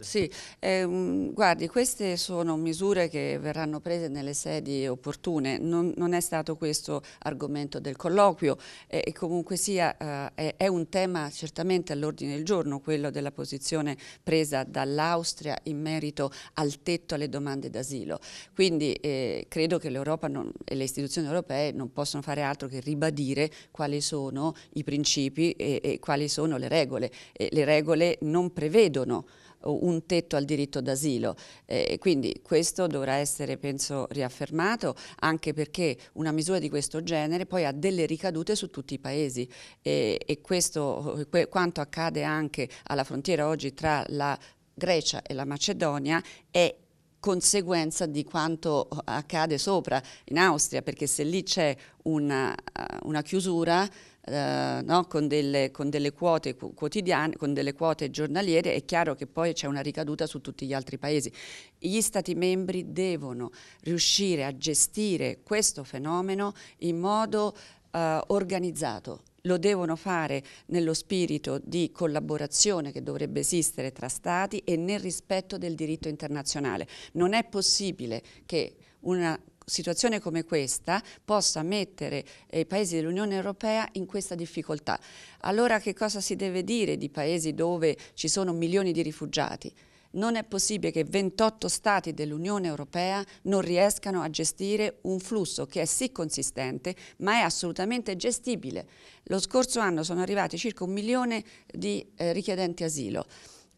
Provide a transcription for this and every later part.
Sì, ehm, guardi, queste sono misure che verranno prese nelle sedi opportune, non, non è stato questo argomento del colloquio eh, e comunque sia eh, è un tema certamente all'ordine del giorno, quello della posizione presa dall'Austria in merito al tetto alle domande d'asilo, quindi eh, credo che l'Europa e le istituzioni europee non possono fare altro che ribadire quali sono i principi e, e quali sono le regole, e le regole non prevedono un tetto al diritto d'asilo. Eh, quindi questo dovrà essere, penso, riaffermato, anche perché una misura di questo genere poi ha delle ricadute su tutti i paesi e, e questo, eh, que, quanto accade anche alla frontiera oggi tra la Grecia e la Macedonia è conseguenza di quanto eh, accade sopra in Austria, perché se lì c'è una, eh, una, chiusura eh, no, con, delle, con, delle, quote quotidiane, con delle quote giornaliere, è chiaro che poi c'è una ricaduta su tutti gli altri paesi. Gli Stati membri devono riuscire a gestire questo fenomeno in modo eh, organizzato, lo devono fare nello spirito di collaborazione che dovrebbe esistere tra Stati e nel rispetto del diritto internazionale. Non è possibile che una situazione come questa possa mettere eh, i paesi dell'Unione Europea in questa difficoltà. Allora che cosa si deve dire di paesi dove ci sono milioni di rifugiati? Non è possibile che 28 Stati dell'Unione Europea non riescano a gestire un flusso che è sì consistente, ma è assolutamente gestibile. Lo scorso anno sono arrivati circa un milione di eh, richiedenti asilo.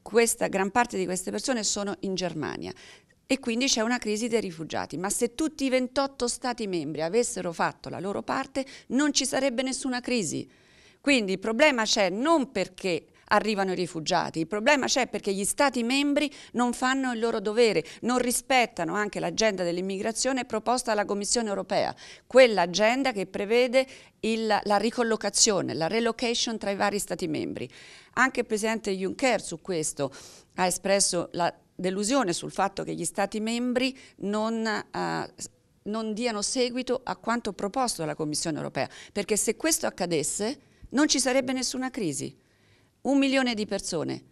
Questa, gran parte di queste persone sono in Germania e quindi c'è una crisi dei rifugiati. Ma se tutti i 28 Stati membri avessero fatto la loro parte non ci sarebbe nessuna crisi. Quindi il problema c'è non perché arrivano i rifugiati. Il problema c'è perché gli Stati membri non fanno il loro dovere, non rispettano anche l'agenda dell'immigrazione proposta dalla Commissione europea, quell'agenda che prevede il, la ricollocazione, la relocation tra i vari Stati membri. Anche il Presidente Juncker su questo ha espresso la delusione sul fatto che gli Stati membri non... Eh, non diano seguito a quanto proposto dalla Commissione europea, perché se questo accadesse non ci sarebbe nessuna crisi un milione di persone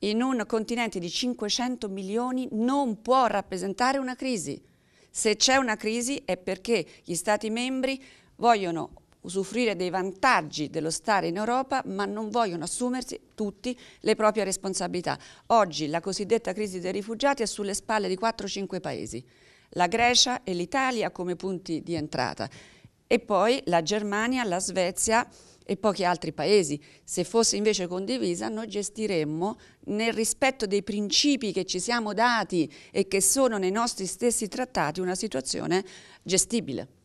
in un continente di 500 milioni non può rappresentare una crisi. Se c'è una crisi è perché gli Stati membri vogliono usufruire dei vantaggi dello stare in Europa ma non vogliono assumersi tutti le proprie responsabilità. Oggi la cosiddetta crisi dei rifugiati è sulle spalle di 4-5 paesi, la Grecia e l'Italia come punti di entrata e poi la Germania, la Svezia, e pochi altri paesi. Se fosse invece condivisa, noi gestiremmo nel rispetto dei principi che ci siamo dati e che sono nei nostri stessi trattati una situazione gestibile.